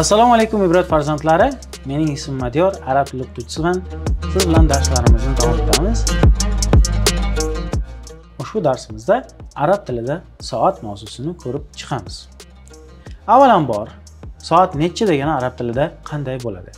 assalomu alaykum ibrat farzandlari mening ismim madiyor arab tili o'qituvchisiman siz bilan darslarimizni davom ettiramiz ushbu darsimizda arab tilida soat mavzusini ko'rib chiqamiz avvalambor soat necha degani arab tilida qanday bo'ladi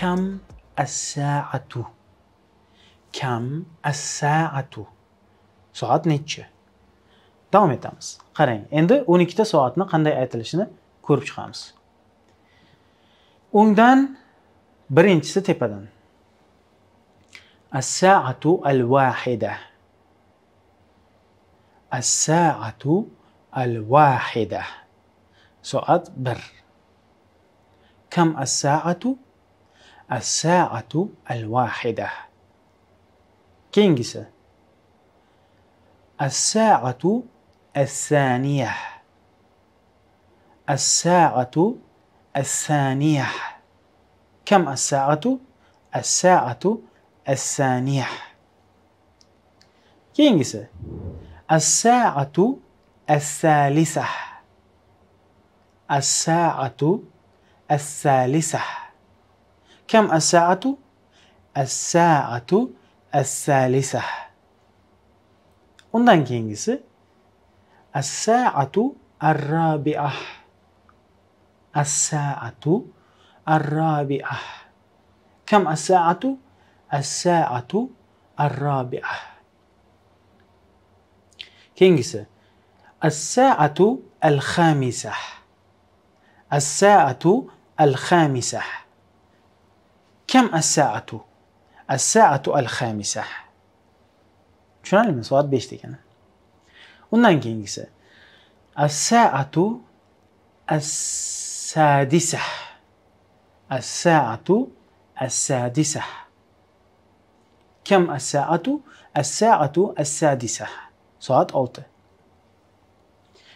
kam assaatu kam assaatu soat necha davom etamiz qarang endi 12 ta soatni qanday aytilishini ko'rib chiqamiz o'ngdan birinchisi tepadan as-saatu al-wahida as-saatu al-wahida soat 1 kam as-saatu as-saatu al-wahida keyingisi as-saatu الثانية الساعة الثانية كم الساعة؟ الساعة الثانية ينجس الساعة الثالثة الساعة الثالثة كم الساعة؟ الساعة الثالثة Ondan ki hangisi? الساعة الرابعة الساعة الرابعة كم الساعة؟ الساعة الرابعة كينجسة الساعة الخامسة الساعة الخامسة كم الساعة؟ الساعة الخامسة شنو صوت بيشتي كنا؟ undan keyingisi assaatu assadisa assaatu assadisa kam assaatu assaatu assadisa soat olti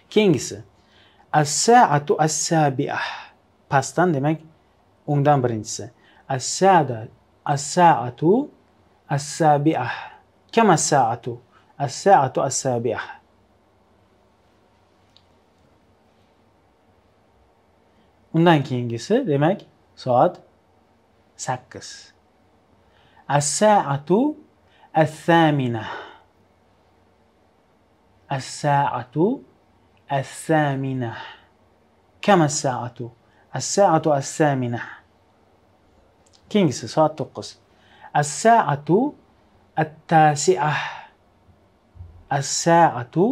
keyingisi assaatu assabiah pastdan demak o'ngdan birinchisi assada assaatu assabiah kam assaatu assaatu assabiah undan keyingisi demak soat sakkiz assaatu assamina assaatu assamina كم الساعة الساعة الثامنة keyingisi soat to'qqiz assaatu attasi'a assaatu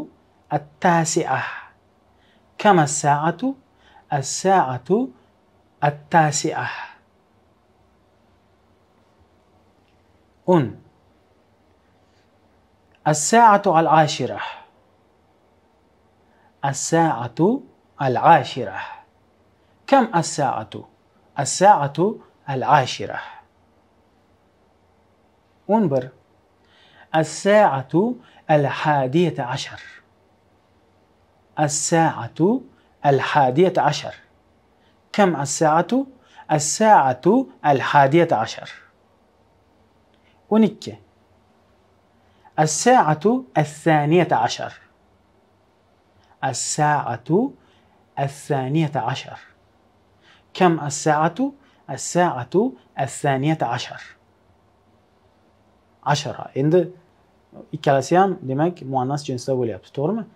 attasi'a kama assaatu الساعة التاسعة أن الساعة العاشرة الساعة العاشرة كم الساعة؟ الساعة العاشرة انظر الساعة الحادية عشر الساعة الحادية عشر كم الساعة؟ الساعة الحادية عشر ونكة الساعة الثانية عشر الساعة الثانية عشر كم الساعة؟ الساعة الثانية عشر عشرة عند ikkalasi ham demak جنسه jinsda تورم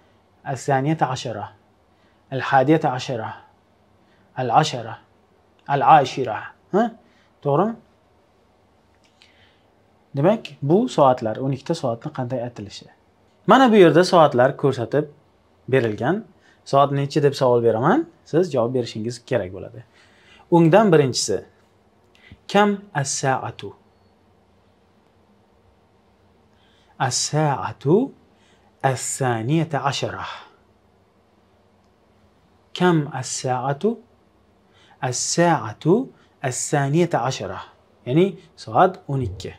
الثانية عشرة الحادية عشرة العشرة العاشرة ha to'g'rimi demak bu soatlar o'n ikkita soatni qanday aytilishi mana bu yerda soatlar ko'rsatib berilgan soat nechi deb savol beraman siz javob berishingiz kerak bo'ladi o'ngdan birinchisi kam assaatu assaatu assaniyata ashara as كم الساعة؟ الساعة الثانية عشرة يعني سعاد أونيكي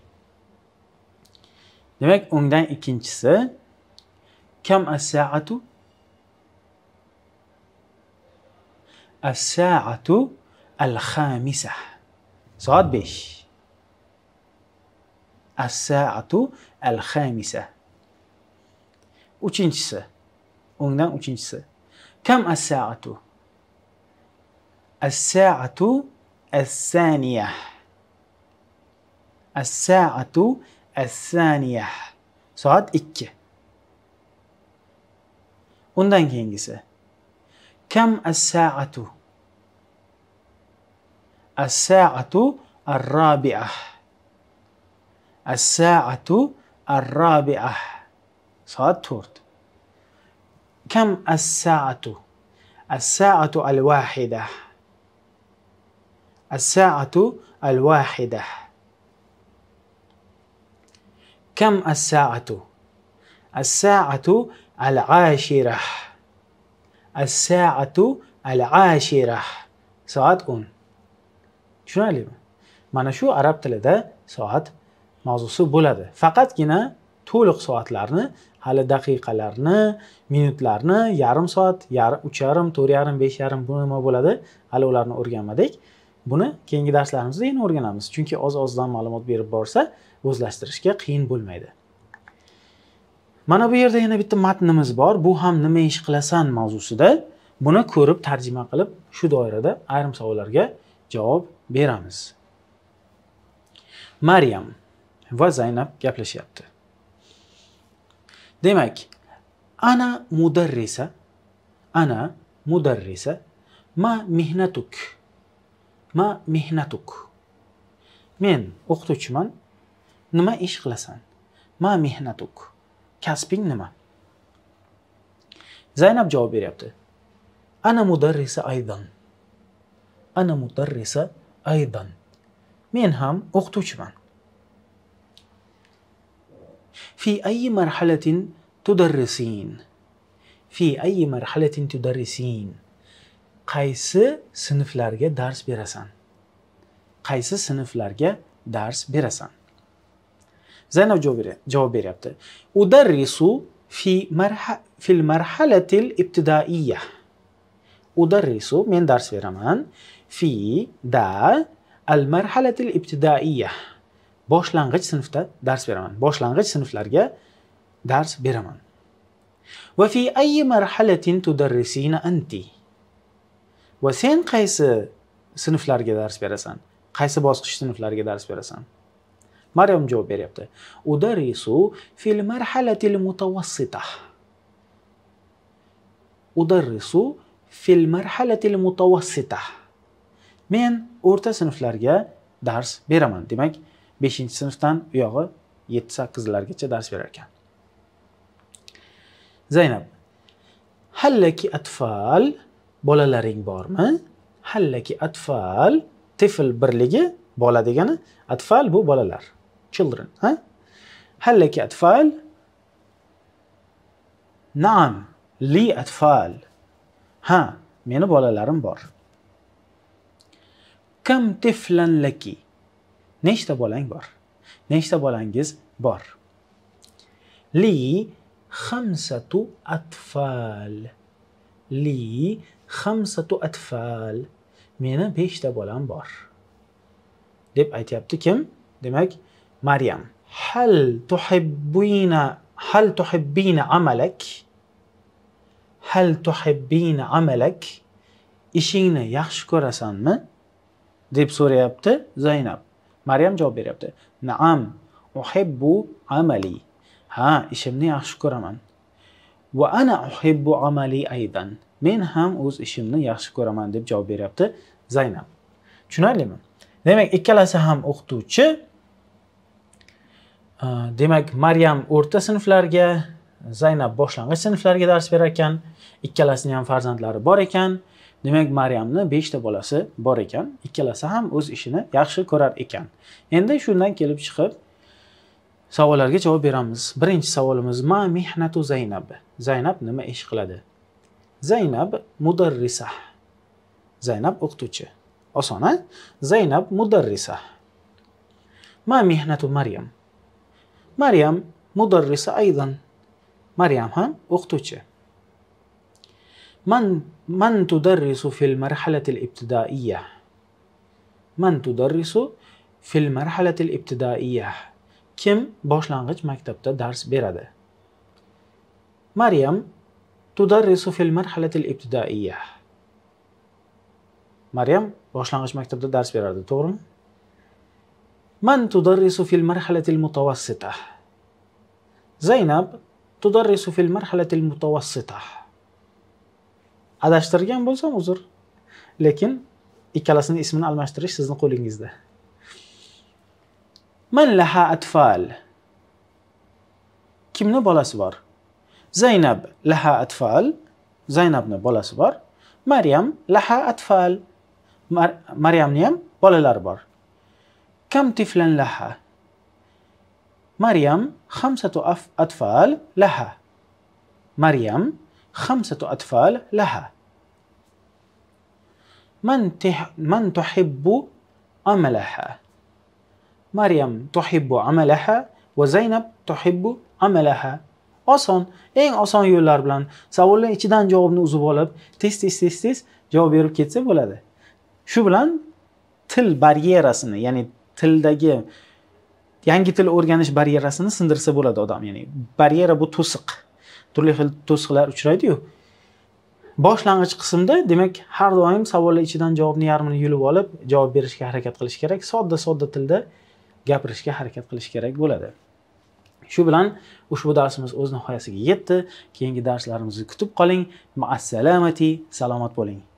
دمك أوندان إكينجسة كم الساعة؟ الساعة الخامسة سعاد بيش الساعة الخامسة أوتشينجسة أوندان أوتشينجسة كم الساعة؟ الساعة الثانية الساعة الثانية ساعة 2 Ondan keyingisi كم الساعة؟ الساعة الرابعة الساعة الرابعة saat 4 كم الساعة؟ الساعة الواحدة الساعة الواحدة كم الساعة؟ الساعة العاشرة الساعة العاشرة ساعات أون شنو علم؟ شو shu arab tilida soat بولده فقط كنا to'liq soatlarni hali daqiqalarni minutlarni yarim soat yarim uch yarim to'rt yarim besh yarim bu nima bo'ladi hali ularni o'rganmadik buni keyingi darslarimizda yana o'rganamiz chunki oz ozdan ma'lumot berib borsa o'zlashtirishga qiyin bo'lmaydi mana bu yerda yana bitta matnimiz bor bu ham nima ish qilasan mavzusida buni ko'rib tarjima qilib shu doirada ayrim savollarga javob beramiz maryam va zaynab gaplashyapti demak ana mudarrisa ana mudarrisa ma mehnatuk ma mehnatuk men o'qituvchiman nima ish qilasan ma mehnatuk kasbing nima zaynab javob beryapti ana mudarrisa aydan ana mudarrisa aydan men ham o'qituvchiman في أي مرحلة تدرسين؟ في أي مرحلة تدرسين؟ قيس سنف لارجة درس برسان قيس سنف لارجة درس برسان زينب جواب بريبت أدرس في, مرح... في المرحلة الابتدائية أدرس من درس برمان في دا المرحلة الابتدائية boshlang'ich sinfda dars beraman boshlang'ich sinflarga dars beraman va fi ayyi marhalatin tudarrisina anti va sen qaysi sinflarga dars berasan qaysi bosqich sinflarga dars berasan maryam javob beryapti udarisu fil marhalatil mutawassitah udarrisu fil marhalatil mutawassitah men o'rta sinflarga dars beraman demak beshinchi sinfdan u yog'i yetti sakkizlargacha dars berar ekan zaynab hallaki atfal bolalaring bormi hallaki atfal tifl birligi bola degani atfal bu bolalar children ha hallaki atfal naam li atfal ha meni bolalarim bor kam tiflan laki nechta bolang bor nechta bolangiz bor li xamsatu atfal li xamsatu atfal meni beshta bolam bor deb aytyapti kim demak maryam hal tuhibbina hal tuhibbina amalak hal tuhibbina amalak ishingni yaxshi ko'rasanmi deb so'rayapti zaynab maryam javob beryapti naam uhibbu amali ha ishimni yaxshi ko'raman va ana uhibbu amali aydan men ham o'z ishimni yaxshi ko'raman deb javob beryapti zaynab tushunarlimi demak ikkalasi ham o'qituvchi demak maryam o'rta sinflarga zaynab boshlang'ich sinflarga dars berar ekan ikkalasini ham farzandlari bor ekan demak maryamni beshta bolasi bor ekan ikkalasi ham o'z ishini yaxshi ko'rar ekan endi shundan kelib chiqib savollarga javob beramiz birinchi savolimiz ma mehnatu zaynab zaynab nima ish qiladi zaynab mudarrisa zaynab o'qituvchi osona zaynab mudarrisa ma mehnatu maryam maryam mudarrisa aydan maryam ham o'qituvchi من من تدرس في المرحلة الابتدائية؟ من تدرس في المرحلة الابتدائية؟ كم باشلانغيج مكتبتة درس برده؟ مريم تدرس في المرحلة الابتدائية. مريم باشلانغيج مكتبتة درس برده، تورم من تدرس في المرحلة المتوسطة؟ زينب تدرس في المرحلة المتوسطة. adashtirgan bo'lsam uzr lekin ikkalasini ismini almashtirish sizni qo'lingizda man laha atfal kimni bolasi bor zaynab laha atfal zaynabni bolasi bor maryam laha atfal Mar maryamni ham bolalari bor kam tiflan laha maryam xamsatu atfal laha maryam خمسة أطفال لها من, تح من تحب عملها مريم تحب عملها وزينب تحب عملها oson eng oson yo'llar bilan savollar ichidan javobni uzib olib tez tez tez tez javob berib ketsa bo'ladi shu bilan til baryerasini ya'ni tildagi yangi til o'rganish baryerasini sindirsa bo'ladi odam ya'ni baryera bu to'siq turli xil to'siqlar uchraydiyu boshlang'ich qismda demak har doim savollar ichidan javobni yarmini yulib olib javob berishga harakat qilish kerak sodda sodda tilda gapirishga harakat qilish kerak bo'ladi shu bilan ushbu darsimiz o'z nihoyasiga yetdi keyingi darslarimizni kutib qoling maassalamati salomat bo'ling